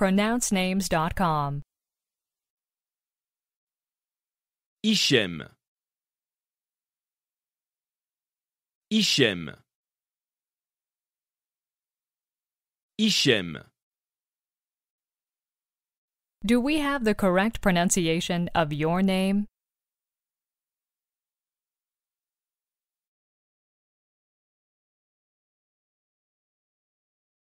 pronouncenames.com. Ishem. Ishem. Ishem. Do we have the correct pronunciation of your name?